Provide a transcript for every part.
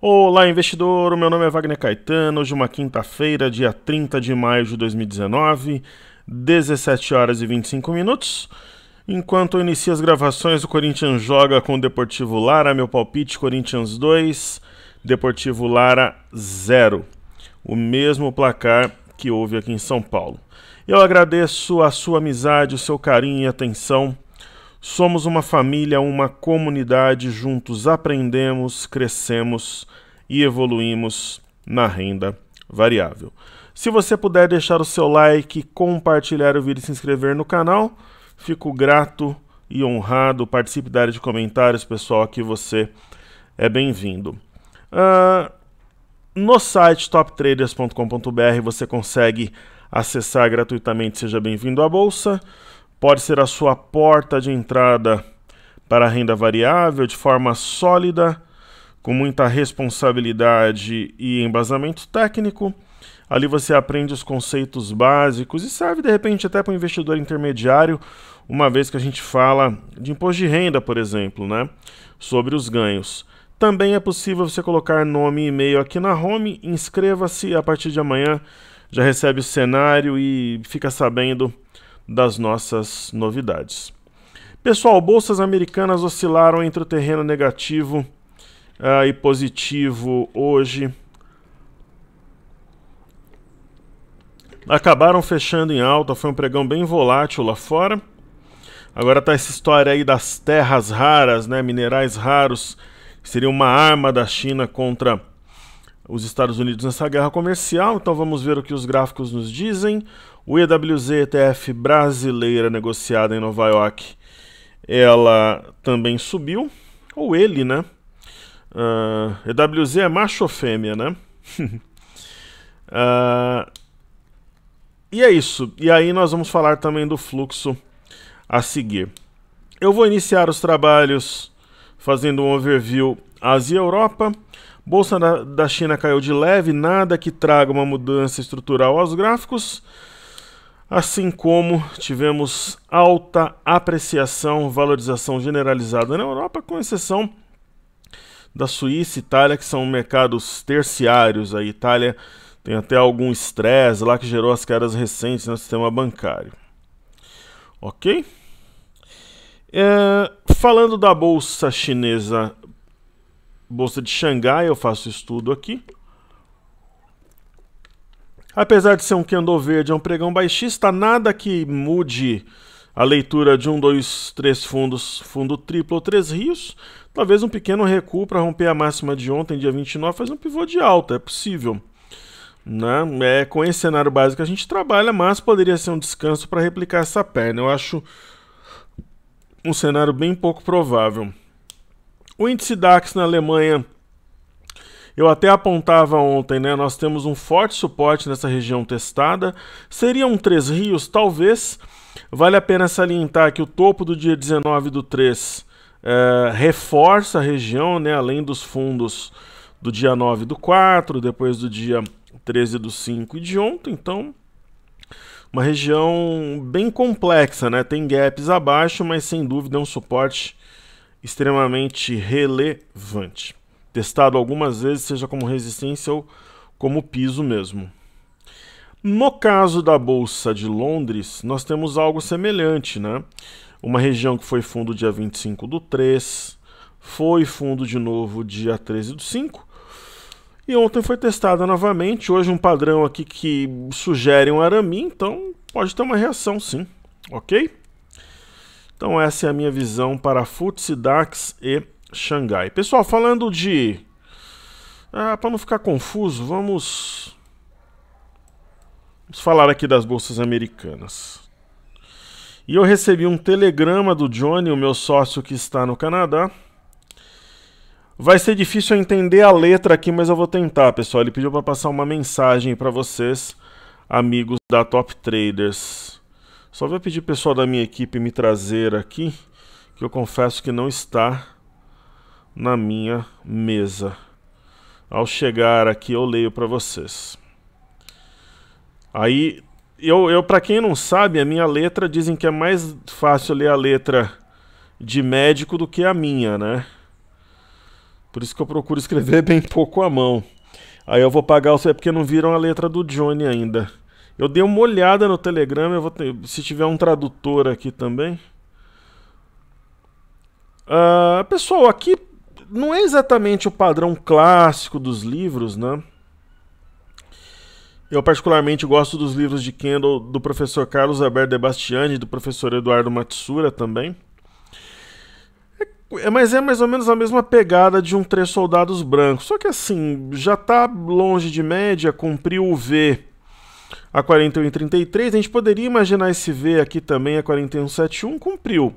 Olá, investidor. O meu nome é Wagner Caetano. Hoje, é uma quinta-feira, dia 30 de maio de 2019, 17 horas e 25 minutos. Enquanto eu inicio as gravações, o Corinthians joga com o Deportivo Lara. Meu palpite: Corinthians 2, Deportivo Lara 0. O mesmo placar que houve aqui em São Paulo. Eu agradeço a sua amizade, o seu carinho e atenção Somos uma família, uma comunidade, juntos aprendemos, crescemos e evoluímos na renda variável. Se você puder deixar o seu like, compartilhar o vídeo e se inscrever no canal, fico grato e honrado. Participe da área de comentários, pessoal, aqui você é bem-vindo. Uh, no site toptraders.com.br você consegue acessar gratuitamente Seja Bem-vindo à Bolsa pode ser a sua porta de entrada para a renda variável de forma sólida, com muita responsabilidade e embasamento técnico. Ali você aprende os conceitos básicos e serve de repente até para o investidor intermediário, uma vez que a gente fala de imposto de renda, por exemplo, né? sobre os ganhos. Também é possível você colocar nome e e-mail aqui na home, inscreva-se a partir de amanhã já recebe o cenário e fica sabendo das nossas novidades. Pessoal, bolsas americanas oscilaram entre o terreno negativo uh, e positivo hoje. Acabaram fechando em alta, foi um pregão bem volátil lá fora. Agora está essa história aí das terras raras, né, minerais raros, que seria uma arma da China contra os Estados Unidos nessa guerra comercial. Então vamos ver o que os gráficos nos dizem. O EWZ ETF é brasileira negociada em Nova York, ela também subiu, ou ele, né? Uh, ah, EWZ é macho ou fêmea, né? uh, e é isso. E aí nós vamos falar também do fluxo a seguir. Eu vou iniciar os trabalhos fazendo um overview Ásia-Europa. Bolsa da China caiu de leve, nada que traga uma mudança estrutural aos gráficos assim como tivemos alta apreciação, valorização generalizada na Europa, com exceção da Suíça e Itália, que são mercados terciários. A Itália tem até algum estresse lá que gerou as quedas recentes no sistema bancário. Ok? É, falando da bolsa chinesa, bolsa de Xangai, eu faço estudo aqui. Apesar de ser um candle verde, é um pregão baixista, nada que mude a leitura de um, dois, três fundos, fundo triplo ou três rios. Talvez um pequeno recuo para romper a máxima de ontem, dia 29, faz um pivô de alta, é possível. Né? É, com esse cenário básico a gente trabalha, mas poderia ser um descanso para replicar essa perna. Eu acho um cenário bem pouco provável. O índice DAX na Alemanha eu até apontava ontem, né? Nós temos um forte suporte nessa região testada. Seriam três rios, talvez. Vale a pena salientar que o topo do dia 19 do 3 é, reforça a região, né? Além dos fundos do dia 9 do 4, depois do dia 13 do 5 e de ontem. Então, uma região bem complexa, né? Tem gaps abaixo, mas sem dúvida é um suporte extremamente relevante testado algumas vezes, seja como resistência ou como piso mesmo. No caso da Bolsa de Londres, nós temos algo semelhante, né? Uma região que foi fundo dia 25 do 3, foi fundo de novo dia 13 do 5, e ontem foi testada novamente. Hoje um padrão aqui que sugere um arame, então pode ter uma reação sim, ok? Então essa é a minha visão para FTSE DAX e Xangai. Pessoal, falando de. Ah, para não ficar confuso, vamos. Vamos falar aqui das bolsas americanas. E eu recebi um telegrama do Johnny, o meu sócio que está no Canadá. Vai ser difícil entender a letra aqui, mas eu vou tentar, pessoal. Ele pediu para passar uma mensagem para vocês, amigos da Top Traders. Só vou pedir pessoal da minha equipe me trazer aqui, que eu confesso que não está na minha mesa. Ao chegar aqui, eu leio para vocês. Aí, eu, eu para quem não sabe, a minha letra dizem que é mais fácil ler a letra de médico do que a minha, né? Por isso que eu procuro escrever bem pouco à mão. Aí eu vou pagar o é porque não viram a letra do Johnny ainda. Eu dei uma olhada no Telegram, eu vou ter, se tiver um tradutor aqui também. Uh, pessoal, aqui não é exatamente o padrão clássico dos livros, né? Eu particularmente gosto dos livros de Kendall do professor Carlos Alberto de Bastiani e do professor Eduardo Matsura também. É, é, mas é mais ou menos a mesma pegada de um Três Soldados Brancos. Só que assim, já está longe de média, cumpriu o V a 4133. A gente poderia imaginar esse V aqui também a 4171, cumpriu.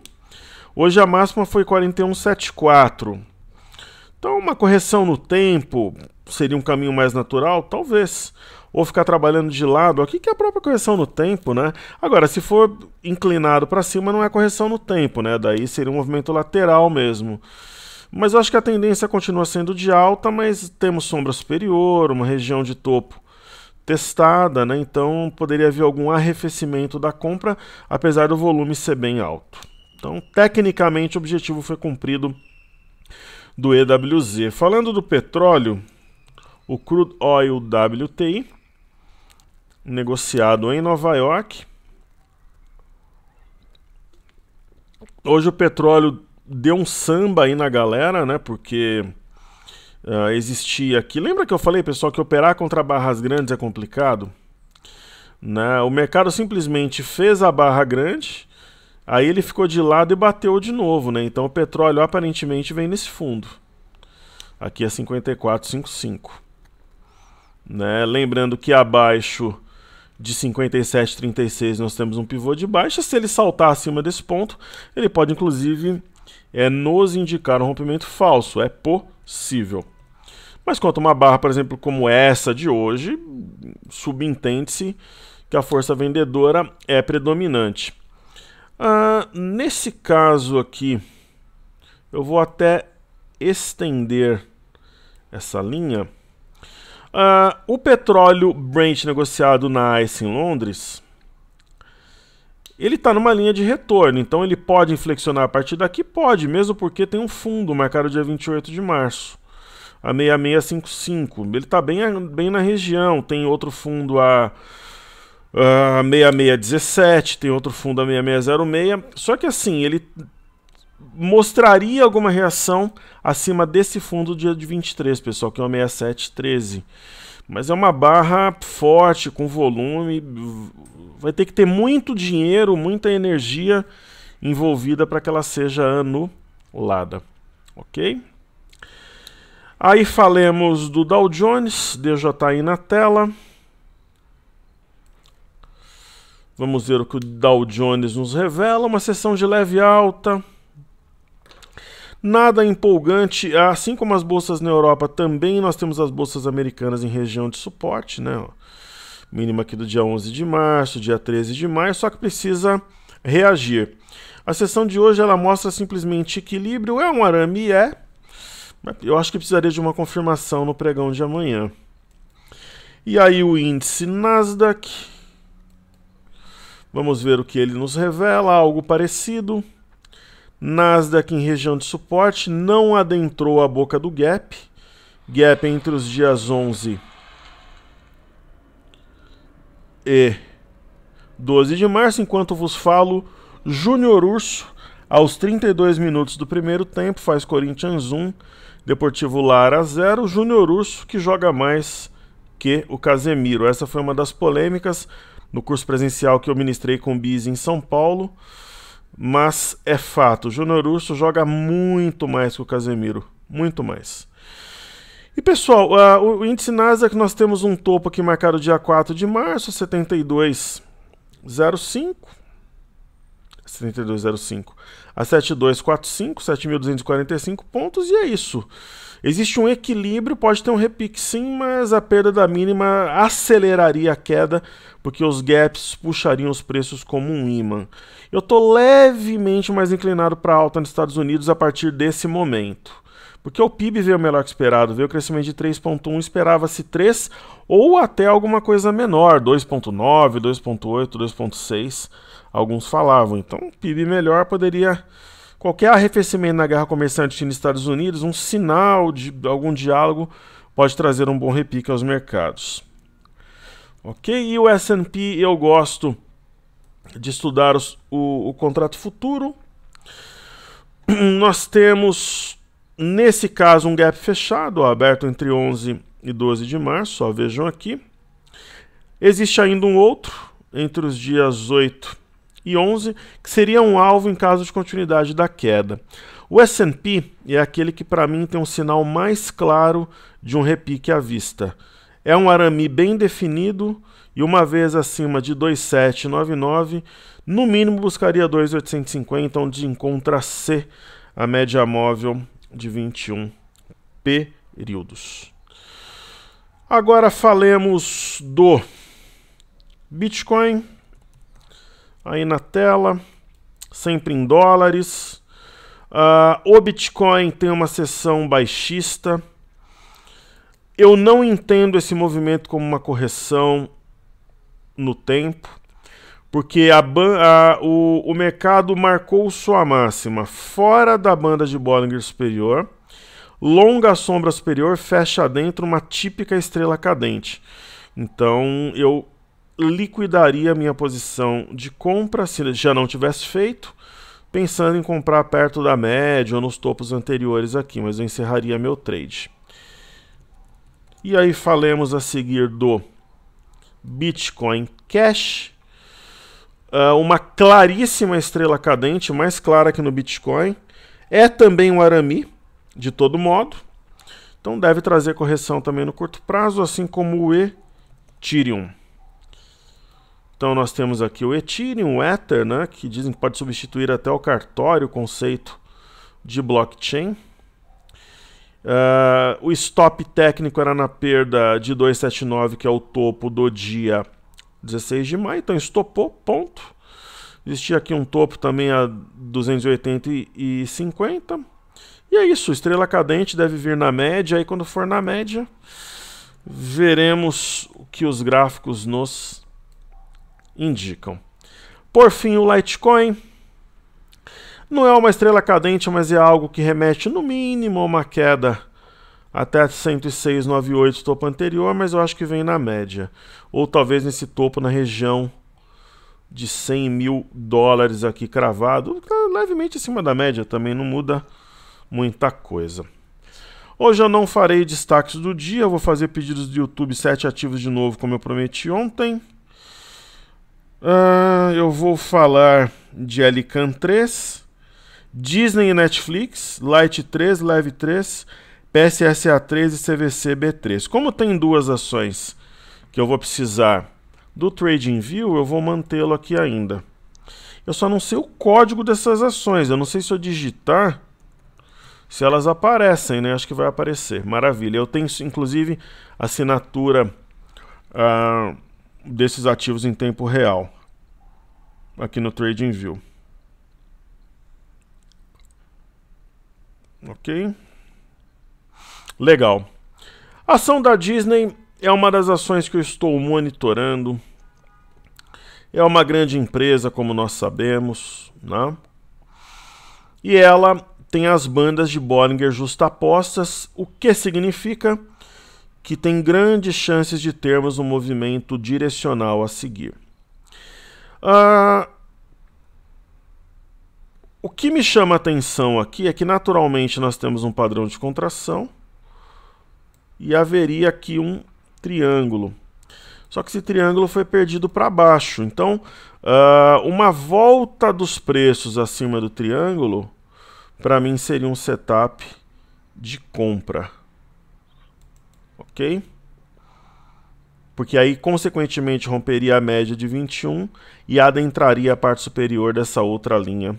Hoje a máxima foi 4174. Então, uma correção no tempo seria um caminho mais natural? Talvez. Ou ficar trabalhando de lado, aqui que é a própria correção no tempo, né? Agora, se for inclinado para cima, não é correção no tempo, né? Daí seria um movimento lateral mesmo. Mas eu acho que a tendência continua sendo de alta, mas temos sombra superior, uma região de topo testada, né? Então poderia haver algum arrefecimento da compra, apesar do volume ser bem alto. Então, tecnicamente, o objetivo foi cumprido do EWZ. Falando do petróleo, o crude oil WTI, negociado em Nova York. Hoje o petróleo deu um samba aí na galera, né? Porque uh, existia aqui. Lembra que eu falei, pessoal, que operar contra barras grandes é complicado? Né? O mercado simplesmente fez a barra grande Aí ele ficou de lado e bateu de novo, né? Então o petróleo aparentemente vem nesse fundo. Aqui é 54,55. Né? Lembrando que abaixo de 57,36 nós temos um pivô de baixa. Se ele saltar acima desse ponto, ele pode inclusive é, nos indicar um rompimento falso. É possível. Mas quanto uma barra, por exemplo, como essa de hoje, subentende-se que a força vendedora é predominante. Ah, nesse caso aqui, eu vou até estender essa linha. Ah, o petróleo Brent negociado na ICE em Londres, ele está numa linha de retorno, então ele pode inflexionar a partir daqui? Pode, mesmo porque tem um fundo marcado dia 28 de março, a 6655. Ele está bem, bem na região, tem outro fundo a 6617, ah, tem outro fundo a 6606. Só que assim, ele mostraria alguma reação acima desse fundo dia de 23, pessoal, que é o 6713. Mas é uma barra forte, com volume. Vai ter que ter muito dinheiro, muita energia envolvida para que ela seja anulada. Ok? Aí falemos do Dow Jones, DJI na tela. Vamos ver o que o Dow Jones nos revela. Uma sessão de leve alta. Nada empolgante, assim como as bolsas na Europa, também nós temos as bolsas americanas em região de suporte, né? Mínima aqui do dia 11 de março, dia 13 de maio, só que precisa reagir. A sessão de hoje ela mostra simplesmente equilíbrio, é um arame, é. Eu acho que precisaria de uma confirmação no pregão de amanhã. E aí o índice Nasdaq, Vamos ver o que ele nos revela, algo parecido. Nasdaq em região de suporte não adentrou a boca do gap. Gap entre os dias 11 e 12 de março, enquanto vos falo, Júnior Urso, aos 32 minutos do primeiro tempo, faz Corinthians 1, Deportivo Lara 0, Júnior Urso que joga mais que o Casemiro. Essa foi uma das polêmicas no curso presencial que eu ministrei com o Biz em São Paulo. Mas é fato, o Júnior Urso joga muito mais que o Casemiro. Muito mais. E pessoal, uh, o índice Nasdaq nós temos um topo aqui marcado dia 4 de março, 72,05. 72,05 a 7245, 7.245 pontos, e é isso. Existe um equilíbrio, pode ter um repique sim, mas a perda da mínima aceleraria a queda, porque os gaps puxariam os preços como um imã. Eu estou levemente mais inclinado para alta nos Estados Unidos a partir desse momento. Porque o PIB veio melhor que esperado, veio o crescimento de 3,1, esperava-se 3 ou até alguma coisa menor, 2,9, 2,8, 2,6, alguns falavam. Então, PIB melhor poderia qualquer arrefecimento na guerra comerciante China-Estados Unidos, um sinal de algum diálogo pode trazer um bom repique aos mercados. Ok? E o S&P eu gosto de estudar os, o, o contrato futuro. Nós temos, nesse caso, um gap fechado, ó, aberto entre 11 e 12 de março, ó, vejam aqui. Existe ainda um outro, entre os dias 8 e 11, que seria um alvo em caso de continuidade da queda. O S&P é aquele que para mim tem um sinal mais claro de um repique à vista. É um arame bem definido e uma vez acima de 2799, no mínimo buscaria 2850, onde encontra C, a média móvel de 21 períodos. Agora falemos do Bitcoin, aí na tela, sempre em dólares. Uh, o Bitcoin tem uma sessão baixista. Eu não entendo esse movimento como uma correção no tempo, porque a, a, o, o mercado marcou sua máxima fora da banda de Bollinger superior, longa sombra superior, fecha dentro uma típica estrela cadente. Então eu liquidaria a minha posição de compra se já não tivesse feito, pensando em comprar perto da média ou nos topos anteriores aqui, mas eu encerraria meu trade. E aí falemos a seguir do Bitcoin Cash, ah, uma claríssima estrela cadente, mais clara que no Bitcoin. É também um arami, de todo modo. Então deve trazer correção também no curto prazo, assim como o Ethereum. Então nós temos aqui o Ethereum, o Ether, né, que dizem que pode substituir até o cartório o conceito de blockchain. Uh, o stop técnico era na perda de 279, que é o topo do dia 16 de maio, então estopou, ponto. Existia aqui um topo também a 280 e 50. E é isso, estrela cadente deve vir na média, aí quando for na média, veremos o que os gráficos nos indicam. Por fim, o Litecoin. Não é uma estrela cadente, mas é algo que remete no mínimo a uma queda até 106,98 topo anterior, mas eu acho que vem na média. Ou talvez nesse topo na região de 100 mil dólares aqui cravado. Tá levemente acima da média também, não muda muita coisa. Hoje eu não farei destaques do dia, vou fazer pedidos do YouTube 7 ativos de novo, como eu prometi ontem. Ah, eu vou falar de Alican 3, Disney e Netflix, Light 3, Live 3, PSSA 3 e CVCB 3 Como tem duas ações que eu vou precisar do TradingView, eu vou mantê-lo aqui ainda. Eu só não sei o código dessas ações, eu não sei se eu digitar se elas aparecem, né? Acho que vai aparecer. Maravilha. Eu tenho inclusive assinatura uh, desses ativos em tempo real aqui no TradingView. Ok? Legal. A ação da Disney é uma das ações que eu estou monitorando. É uma grande empresa, como nós sabemos, né? E ela tem as bandas de Bollinger justapostas, o que significa que tem grandes chances de termos um movimento direcional a seguir. Ah, o que me chama a atenção aqui é que naturalmente nós temos um padrão de contração e haveria aqui um triângulo. Só que esse triângulo foi perdido para baixo. Então, uh, uma volta dos preços acima do triângulo, para mim, seria um setup de compra ok? Porque aí, consequentemente, romperia a média de 21 e adentraria a parte superior dessa outra linha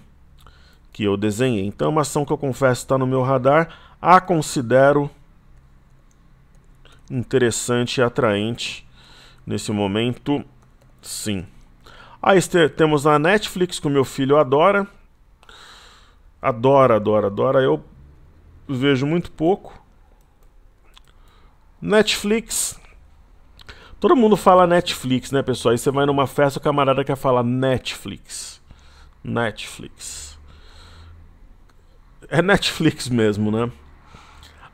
que eu desenhei. Então, é uma ação que eu confesso está no meu radar, a considero interessante e atraente nesse momento, sim. Aí temos a Netflix, que o meu filho adora. Adora, adora, adora. Eu vejo muito pouco. Netflix. Todo mundo fala Netflix, né, pessoal? Aí você vai numa festa, o camarada quer falar Netflix. Netflix. É Netflix mesmo, né?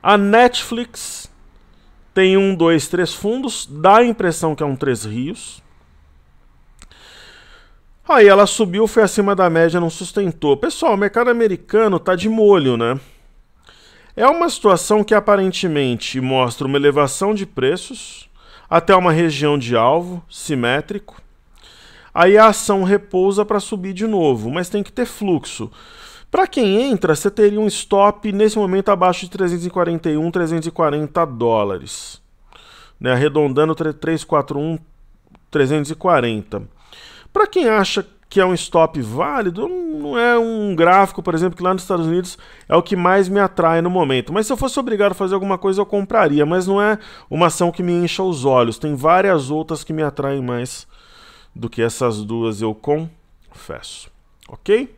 A Netflix tem um, dois, três fundos, dá a impressão que é um três rios. Aí ela subiu, foi acima da média, não sustentou. Pessoal, o mercado americano tá de molho, né? É uma situação que aparentemente mostra uma elevação de preços até uma região de alvo simétrico. Aí a ação repousa para subir de novo, mas tem que ter fluxo. Para quem entra, você teria um stop nesse momento abaixo de 341, 340 dólares. Né? Arredondando 341, 340. Para quem acha que é um stop válido, não é um gráfico, por exemplo, que lá nos Estados Unidos é o que mais me atrai no momento. Mas se eu fosse obrigado a fazer alguma coisa, eu compraria, mas não é uma ação que me encha os olhos. Tem várias outras que me atraem mais do que essas duas, eu confesso. Ok?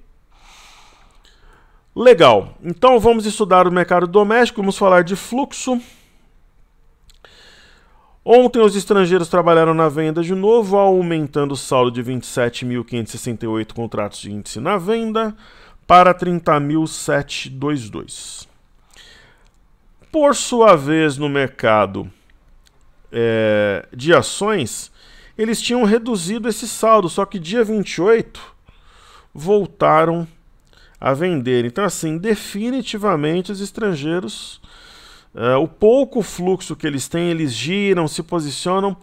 Legal. Então vamos estudar o mercado doméstico, vamos falar de fluxo. Ontem os estrangeiros trabalharam na venda de novo, aumentando o saldo de 27.568 contratos de índice na venda para 30.722. Por sua vez, no mercado é, de ações, eles tinham reduzido esse saldo, só que dia 28 voltaram a vender. Então, assim, definitivamente os estrangeiros Uh, o pouco fluxo que eles têm, eles giram, se posicionam,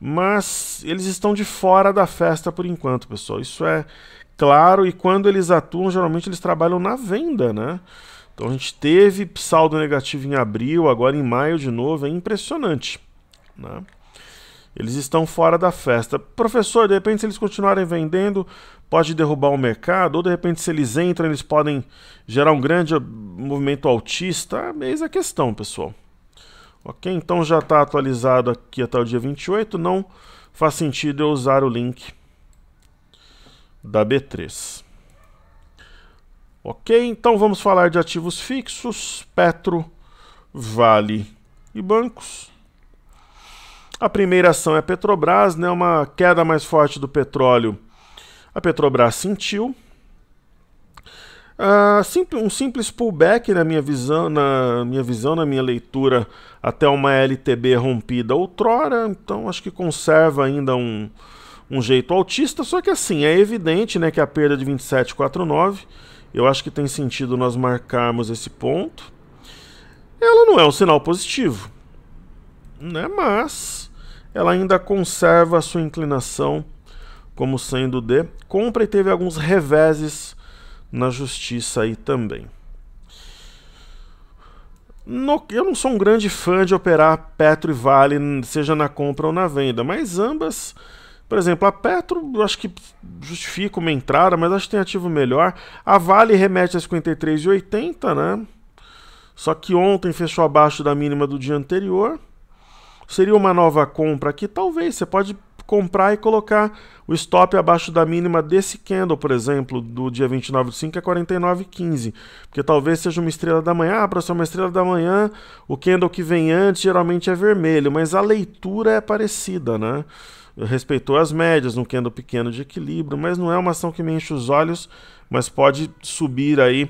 mas eles estão de fora da festa por enquanto, pessoal. Isso é claro, e quando eles atuam, geralmente eles trabalham na venda, né? Então a gente teve saldo negativo em abril, agora em maio de novo, é impressionante. Né? Eles estão fora da festa. Professor, de repente, se eles continuarem vendendo, pode derrubar o mercado, ou de repente, se eles entram, eles podem gerar um grande ah, movimento autista. Ah, eis a questão, pessoal. Ok? Então já está atualizado aqui até o dia 28. Não faz sentido eu usar o link da B3. Ok? Então vamos falar de ativos fixos, Petro, Vale e bancos. A primeira ação é a Petrobras, né, uma queda mais forte do petróleo. A Petrobras sentiu. Ah, um simples pullback na minha visão, na minha visão, na minha leitura, até uma LTB rompida outrora, então acho que conserva ainda um, um jeito autista, só que assim, é evidente né, que a perda de 27,49, eu acho que tem sentido nós marcarmos esse ponto. Ela não é um sinal positivo, né? Mas ela ainda conserva a sua inclinação como sendo de compra e teve alguns reveses na justiça aí também. No, eu não sou um grande fã de operar Petro e Vale, seja na compra ou na venda, mas ambas, por exemplo, a Petro, eu acho que justifica uma entrada, mas acho que tem ativo melhor. A Vale remete a 53,80, né? Só que ontem fechou abaixo da mínima do dia anterior. Seria uma nova compra aqui? Talvez, você pode comprar e colocar o stop abaixo da mínima desse candle, por exemplo, do dia 29 de 5 a 49,15. Porque talvez seja uma estrela da manhã. Ah, para ser uma estrela da manhã, o candle que vem antes geralmente é vermelho, mas a leitura é parecida, né? Respeitou as médias, um candle pequeno de equilíbrio, mas não é uma ação que me enche os olhos, mas pode subir aí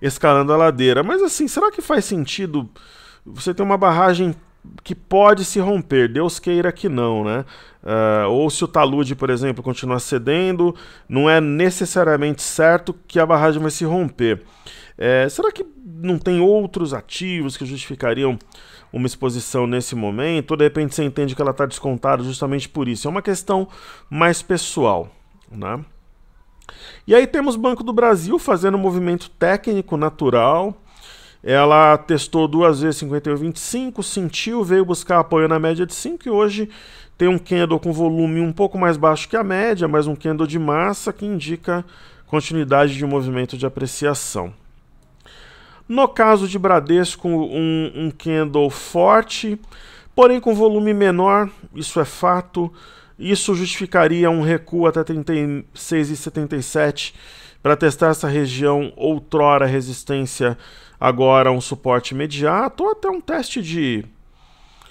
escalando a ladeira. Mas assim, será que faz sentido você ter uma barragem que pode se romper, Deus queira que não, né? Uh, ou se o talude, por exemplo, continuar cedendo, não é necessariamente certo que a barragem vai se romper. É, será que não tem outros ativos que justificariam uma exposição nesse momento? Ou de repente você entende que ela está descontada justamente por isso? É uma questão mais pessoal, né? E aí temos Banco do Brasil fazendo um movimento técnico natural, ela testou duas vezes 51,25, sentiu, veio buscar apoio na média de 5 e hoje tem um candle com volume um pouco mais baixo que a média, mas um candle de massa que indica continuidade de um movimento de apreciação. No caso de Bradesco, um, um candle forte, porém com volume menor, isso é fato. Isso justificaria um recuo até 36,77 para testar essa região outrora resistência agora um suporte imediato ou até um teste de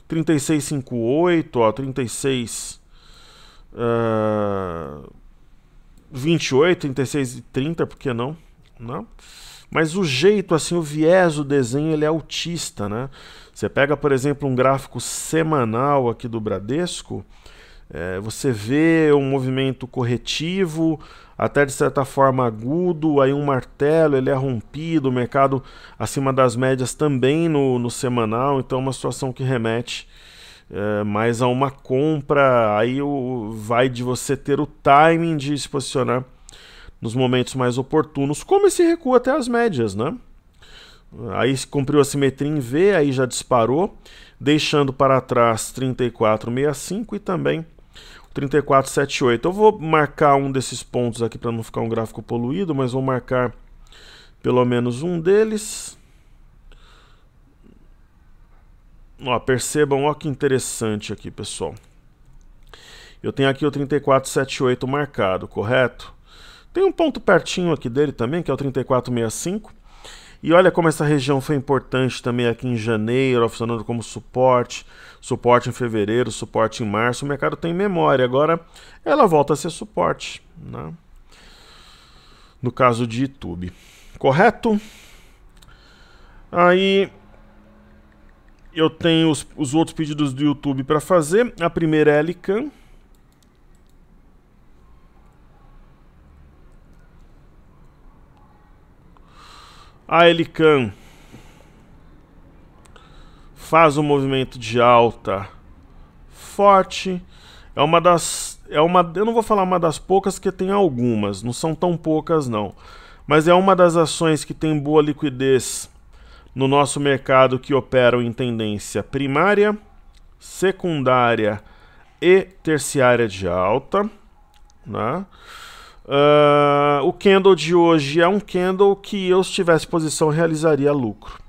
3658 a 36 uh, 28, 36 e 30, eh, por que não? não? Né? Mas o jeito, assim, o viés do desenho, ele é autista, né? Você pega, por exemplo, um gráfico semanal aqui do Bradesco, é, você vê um movimento corretivo, até de certa forma agudo, aí um martelo, ele é rompido, o mercado acima das médias também no, no semanal, então é uma situação que remete é, mais a uma compra, aí o, vai de você ter o timing de se posicionar nos momentos mais oportunos, como esse recuo até as médias, né? Aí cumpriu a simetria em V, aí já disparou, deixando para trás 34,65 e também 3478. Eu vou marcar um desses pontos aqui para não ficar um gráfico poluído, mas vou marcar pelo menos um deles. Ó, percebam, olha que interessante aqui, pessoal. Eu tenho aqui o 3478 marcado, correto? Tem um ponto pertinho aqui dele também, que é o 3465. E olha como essa região foi importante também aqui em janeiro, funcionando como suporte, suporte em fevereiro, suporte em março. O mercado tem memória, agora ela volta a ser suporte, né? no caso de YouTube. Correto? Aí eu tenho os, os outros pedidos do YouTube para fazer. A primeira é a Lican. A Elican faz um movimento de alta forte. É uma das é uma, eu não vou falar uma das poucas que tem algumas, não são tão poucas não. Mas é uma das ações que tem boa liquidez no nosso mercado que operam em tendência primária, secundária e terciária de alta, né? Uh, o candle de hoje é um candle que eu, se tivesse posição, realizaria lucro.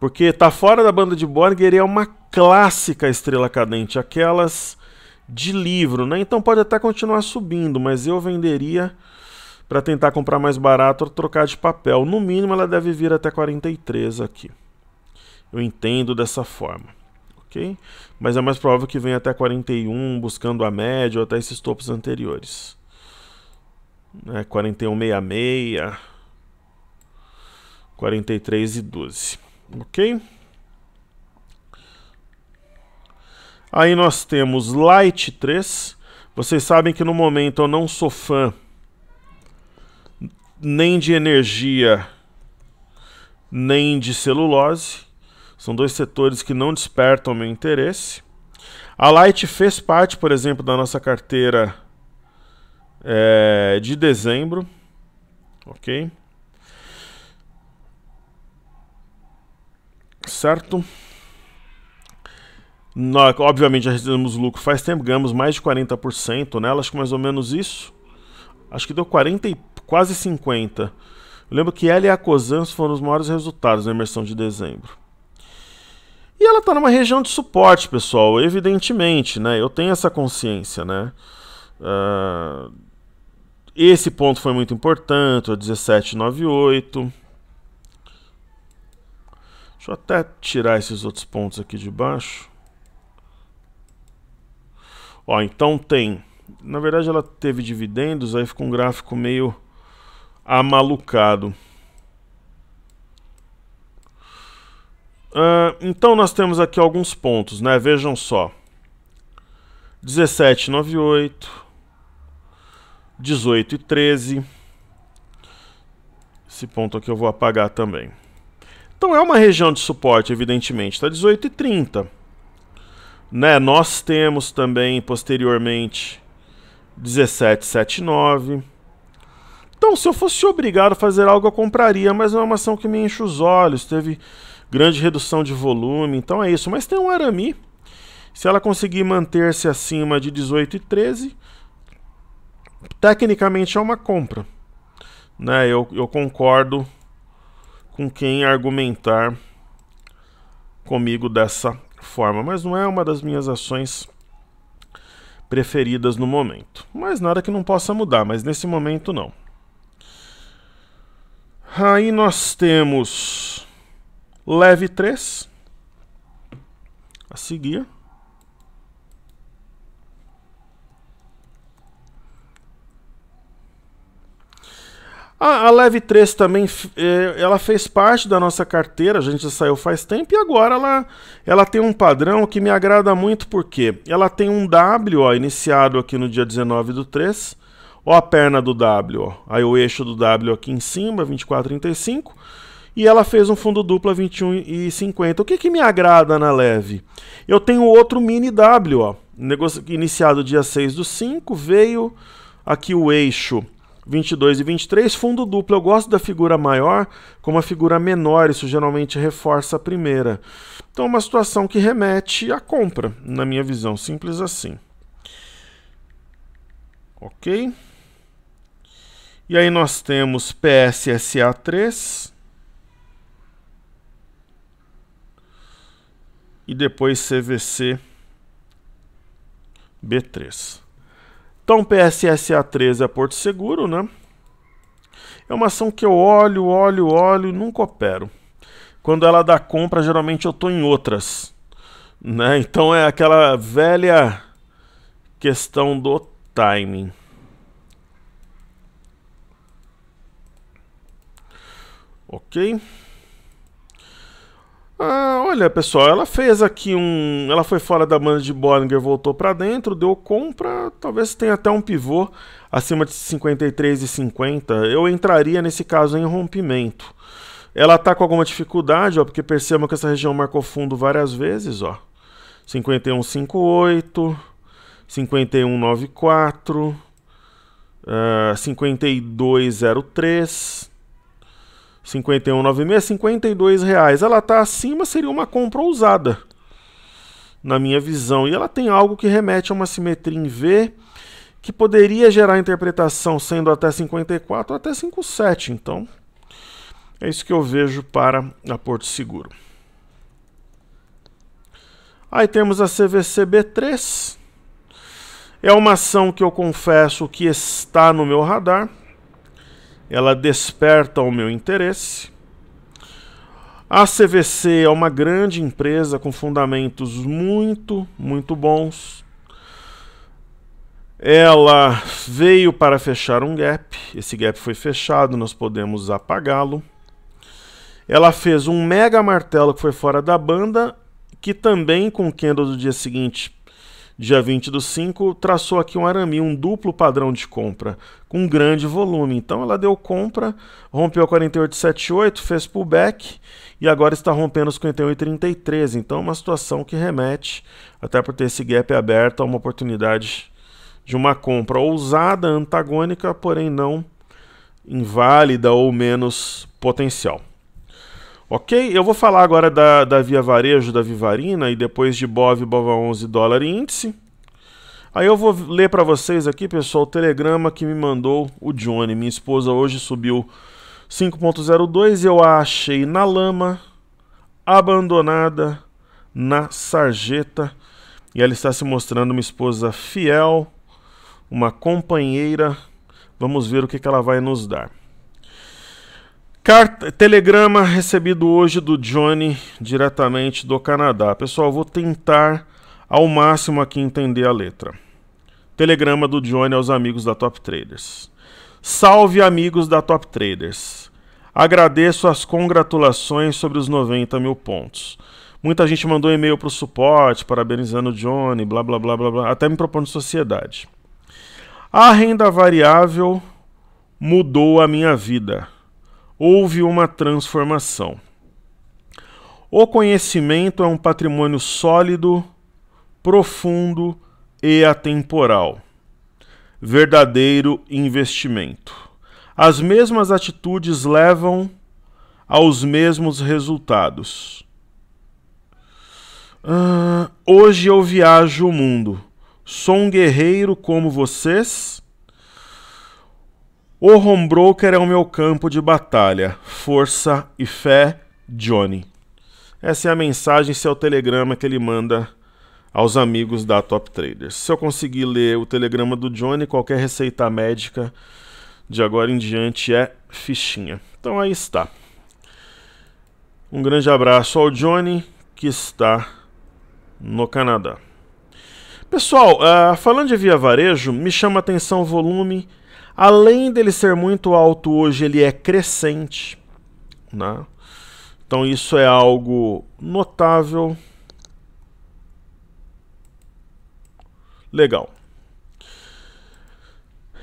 Porque tá fora da banda de Borger e é uma clássica estrela cadente, aquelas de livro, né? Então pode até continuar subindo, mas eu venderia para tentar comprar mais barato ou trocar de papel. No mínimo ela deve vir até 43 aqui. Eu entendo dessa forma, ok? Mas é mais provável que venha até 41, buscando a média ou até esses topos anteriores. Né? 4166, 43 e 12, ok? Aí nós temos Light 3. Vocês sabem que no momento eu não sou fã nem de energia, nem de celulose. São dois setores que não despertam meu interesse. A Light fez parte, por exemplo, da nossa carteira é, de dezembro, ok? Certo? Nós, obviamente já recebemos lucro faz tempo, ganhamos mais de 40% nela, né? acho que mais ou menos isso. Acho que deu 40 e quase 50. Eu lembro que ela e a Cosans foram os maiores resultados na imersão de dezembro. E ela está numa região de suporte, pessoal, evidentemente, né? Eu tenho essa consciência, né? Uh esse ponto foi muito importante, o 1798. Deixa eu até tirar esses outros pontos aqui de baixo. Ó, então tem... Na verdade ela teve dividendos, aí ficou um gráfico meio amalucado. Uh, então nós temos aqui alguns pontos, né? Vejam só. 1798... 18 e 13. Esse ponto aqui eu vou apagar também. Então é uma região de suporte, evidentemente, está 18 e 30. Né? Nós temos também, posteriormente, 17 7 9. Então, se eu fosse obrigado a fazer algo, eu compraria, mas é uma ação que me enche os olhos, teve grande redução de volume, então é isso. Mas tem um Arami, se ela conseguir manter-se acima de 18 e 13, Tecnicamente é uma compra. Né? Eu, eu concordo com quem argumentar comigo dessa forma, mas não é uma das minhas ações preferidas no momento. Mas nada que não possa mudar, mas nesse momento não. Aí nós temos leve 3 a seguir. A, ah, a Leve 3 também, eh, ela fez parte da nossa carteira, a gente já saiu faz tempo, e agora ela, ela tem um padrão que me agrada muito, porque ela tem um W, ó, iniciado aqui no dia 19 do 3, ó a perna do W, ó, aí o eixo do W aqui em cima, 24,35, e ela fez um fundo dupla 21,50. O que, que me agrada na Leve? Eu tenho outro Mini W, ó, negócio, iniciado dia 6 do 5, veio aqui o eixo 22 e 23, fundo duplo. Eu gosto da figura maior como a figura menor, isso geralmente reforça a primeira. Então é uma situação que remete à compra, na minha visão, simples assim. OK? E aí nós temos PSSA3 e depois CVC B3. Então, PSSA 13 é Porto Seguro, né? É uma ação que eu olho, olho, olho e nunca opero. Quando ela dá compra, geralmente eu estou em outras. Né? Então é aquela velha questão do timing. Ok? Ah, olha, pessoal, ela fez aqui um. Ela foi fora da banda de Bollinger, voltou para dentro, deu compra, talvez tenha até um pivô acima de 53,50. Eu entraria nesse caso em rompimento. Ela está com alguma dificuldade, ó, porque percebam que essa região marcou fundo várias vezes, ó. 51,58, 51,94, uh, 52,03. 51,96, 52 reais. Ela está acima, seria uma compra ousada, na minha visão. E ela tem algo que remete a uma simetria em V, que poderia gerar interpretação sendo até 54 ou até 57. Então, é isso que eu vejo para a Porto Seguro. Aí temos a CVCB3. É uma ação que eu confesso que está no meu radar ela desperta o meu interesse. A CVC é uma grande empresa com fundamentos muito, muito bons. Ela veio para fechar um gap, esse gap foi fechado, nós podemos apagá-lo. Ela fez um mega martelo que foi fora da banda, que também com o candle do dia seguinte Dia 20 do 5 traçou aqui um arame, um duplo padrão de compra, com um grande volume. Então ela deu compra, rompeu 48,78, fez pullback e agora está rompendo os 51,33. Então é uma situação que remete, até por ter esse gap aberto, a uma oportunidade de uma compra ousada, antagônica, porém não inválida ou menos potencial. Ok? Eu vou falar agora da, da Via Varejo, da Vivarina e depois de BOV, BOVA11, dólar e índice. Aí eu vou ler para vocês aqui, pessoal, o telegrama que me mandou o Johnny. Minha esposa hoje subiu 5.02 e eu a achei na lama, abandonada, na sarjeta. E ela está se mostrando uma esposa fiel, uma companheira. Vamos ver o que, que ela vai nos dar. Carta, telegrama recebido hoje do Johnny diretamente do Canadá. Pessoal, vou tentar ao máximo aqui entender a letra. Telegrama do Johnny aos amigos da Top Traders. Salve amigos da Top Traders. Agradeço as congratulações sobre os 90 mil pontos. Muita gente mandou e-mail para o suporte, parabenizando o Johnny, blá blá blá blá blá, até me propondo sociedade. A renda variável mudou a minha vida houve uma transformação. O conhecimento é um patrimônio sólido, profundo e atemporal. Verdadeiro investimento. As mesmas atitudes levam aos mesmos resultados. Ah, hoje eu viajo o mundo. Sou um guerreiro como vocês o home broker é o meu campo de batalha. Força e fé, Johnny. Essa é a mensagem, seu é telegrama que ele manda aos amigos da Top Traders. Se eu conseguir ler o telegrama do Johnny, qualquer receita médica de agora em diante é fichinha. Então aí está. Um grande abraço ao Johnny que está no Canadá. Pessoal, uh, falando de via varejo, me chama atenção o volume Além dele ser muito alto hoje, ele é crescente, né? Então isso é algo notável. Legal.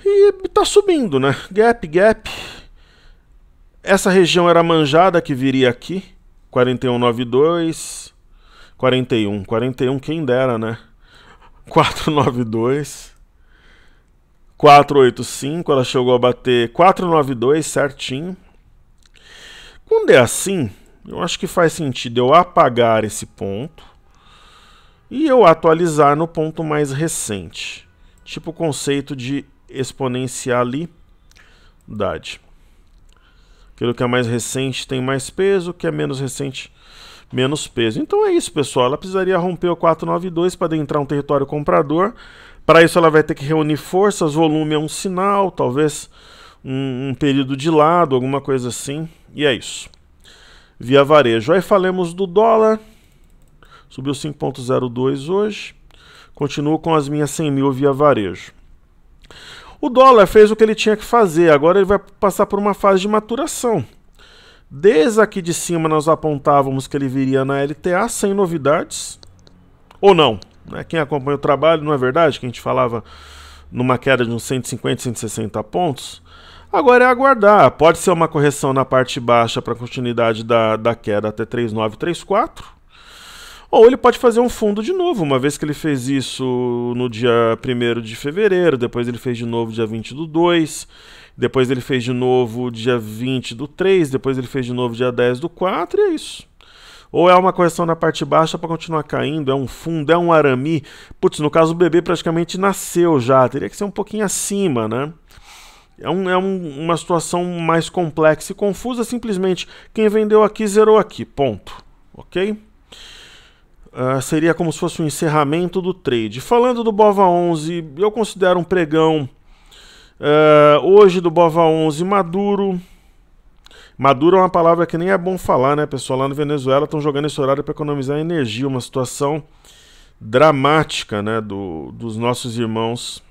E está subindo, né? Gap, gap. Essa região era manjada que viria aqui. 4192. 41. 41, quem dera, né? 492. 485, ela chegou a bater 492 certinho. Quando é assim, eu acho que faz sentido eu apagar esse ponto e eu atualizar no ponto mais recente, tipo o conceito de exponencialidade. Aquilo que é mais recente tem mais peso, o que é menos recente, menos peso. Então é isso, pessoal. Ela precisaria romper o 492 para entrar um território comprador. Para isso, ela vai ter que reunir forças, volume é um sinal, talvez um, um período de lado, alguma coisa assim. E é isso. Via varejo. Aí falemos do dólar. Subiu 5,02 hoje. Continuo com as minhas 100 mil via varejo. O dólar fez o que ele tinha que fazer, agora ele vai passar por uma fase de maturação. Desde aqui de cima nós apontávamos que ele viria na LTA sem novidades. Ou não? Né? Quem acompanha o trabalho, não é verdade que a gente falava numa queda de uns 150, 160 pontos? Agora é aguardar. Pode ser uma correção na parte baixa para continuidade da, da queda até 3934. Ou ele pode fazer um fundo de novo, uma vez que ele fez isso no dia 1 de fevereiro, depois ele fez de novo dia 20 do 2, depois ele fez de novo dia 20 do 3, depois ele fez de novo dia 10 do 4, e é isso. Ou é uma correção na parte baixa para continuar caindo, é um fundo, é um arami. Putz, no caso o bebê praticamente nasceu já, teria que ser um pouquinho acima, né? É, um, é um, uma situação mais complexa e confusa, simplesmente quem vendeu aqui zerou aqui, ponto. Ok? Uh, seria como se fosse um encerramento do trade. Falando do Bova 11, eu considero um pregão uh, hoje do Bova 11 maduro. Maduro é uma palavra que nem é bom falar, né, pessoal? Lá no Venezuela estão jogando esse horário para economizar energia, uma situação dramática, né, do, dos nossos irmãos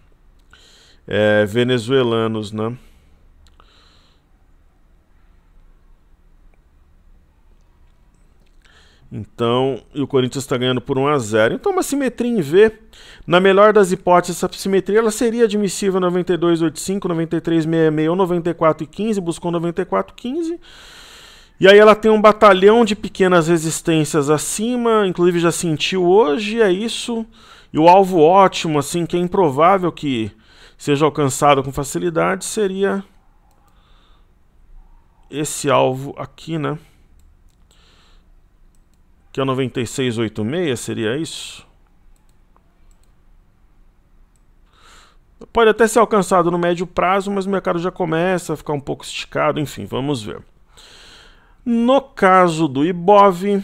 é, venezuelanos, né? Então, e o Corinthians está ganhando por 1 a 0. Então, uma simetria em V. Na melhor das hipóteses, essa simetria ela seria admissível 92,85, 93,66 ou 94,15. Buscou 94,15. E aí ela tem um batalhão de pequenas resistências acima, inclusive já sentiu hoje, é isso. E o alvo ótimo, assim, que é improvável que seja alcançado com facilidade, seria esse alvo aqui, né? que é 9686, seria isso? Pode até ser alcançado no médio prazo, mas o mercado já começa a ficar um pouco esticado, enfim, vamos ver. No caso do Ibov,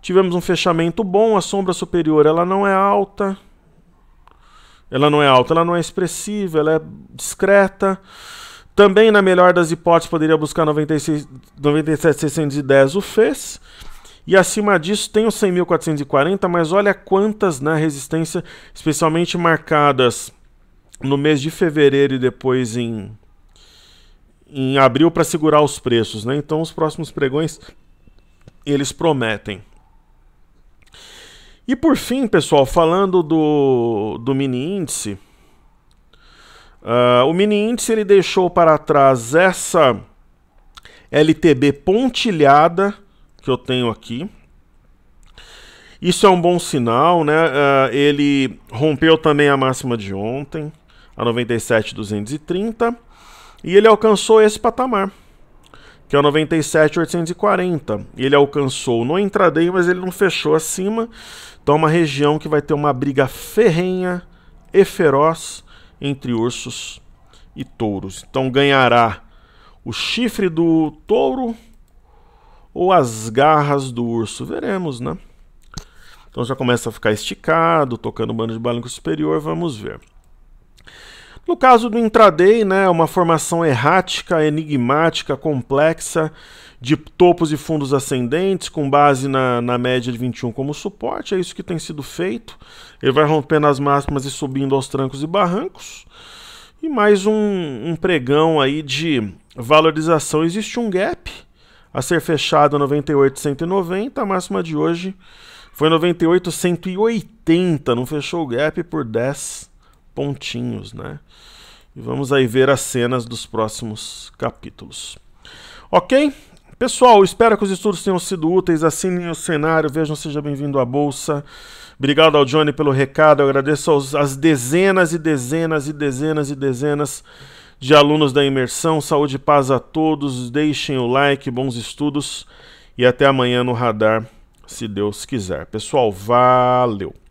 tivemos um fechamento bom, a sombra superior ela não é alta, ela não é alta, ela não é expressiva, ela é discreta. Também, na melhor das hipóteses, poderia buscar 96, 97,610, o fez. E acima disso tem os 100.440, mas olha quantas na resistência, especialmente marcadas no mês de fevereiro e depois em, em abril para segurar os preços. Né? Então os próximos pregões eles prometem. E por fim, pessoal, falando do, do mini índice, uh, o mini índice ele deixou para trás essa LTB pontilhada que eu tenho aqui. Isso é um bom sinal, né? Uh, ele rompeu também a máxima de ontem, a 97,230, e ele alcançou esse patamar, que é o 97,840. Ele alcançou no intraday, mas ele não fechou acima, então é uma região que vai ter uma briga ferrenha e feroz entre ursos e touros. Então ganhará o chifre do touro ou as garras do urso? Veremos, né? Então já começa a ficar esticado, tocando o bando de balanço superior, vamos ver. No caso do intraday, né, uma formação errática, enigmática, complexa de topos e fundos ascendentes, com base na, na média de 21 como suporte, é isso que tem sido feito. Ele vai rompendo as máximas e subindo aos trancos e barrancos. E mais um, um pregão aí de valorização. Existe um gap, a ser fechado 98,190, a máxima de hoje foi 98,180, não fechou o gap por 10 pontinhos, né? E vamos aí ver as cenas dos próximos capítulos. Ok? Pessoal, espero que os estudos tenham sido úteis. Assinem o cenário, vejam, seja bem-vindo à Bolsa. Obrigado ao Johnny pelo recado. Eu agradeço aos, as dezenas e dezenas e dezenas e dezenas de alunos da imersão. Saúde e paz a todos. Deixem o like, bons estudos e até amanhã no radar, se Deus quiser. Pessoal, valeu.